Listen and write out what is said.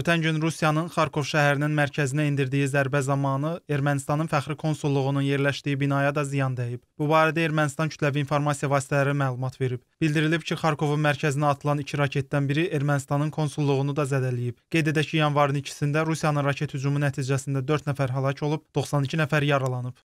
Ötən gün Rusiyanın Xarkov şəhərinin mərkəzinə endirdiyi zərbə zamanı Ermənistanın fəxri konsulluğunun yerləşdiyi binaya da ziyan dəyib. Bu barədə Ermənistan kütləvi informasiya vasitələri məlumat verib. Bildirilib ki, Xarkovun mərkəzinə atılan iki raketdən biri Ermənistanın konsulluğunu da zədələyib. Qeyd edək ki, yanvarın 2-də Rusiyanın raket hücumu nəticəsində 4 nəfər həlak olub, 92 nəfər yaralanıb.